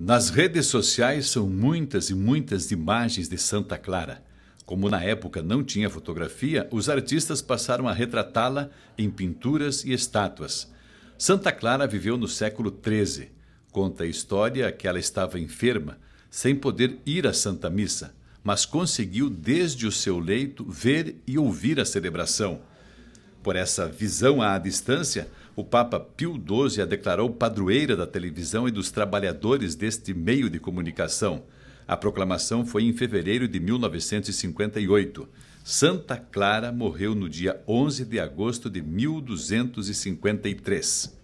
Nas redes sociais são muitas e muitas imagens de Santa Clara. Como na época não tinha fotografia, os artistas passaram a retratá-la em pinturas e estátuas. Santa Clara viveu no século XIII. Conta a história que ela estava enferma, sem poder ir à Santa Missa, mas conseguiu desde o seu leito ver e ouvir a celebração. Por essa visão à distância, o Papa Pio XII a declarou padroeira da televisão e dos trabalhadores deste meio de comunicação. A proclamação foi em fevereiro de 1958. Santa Clara morreu no dia 11 de agosto de 1253.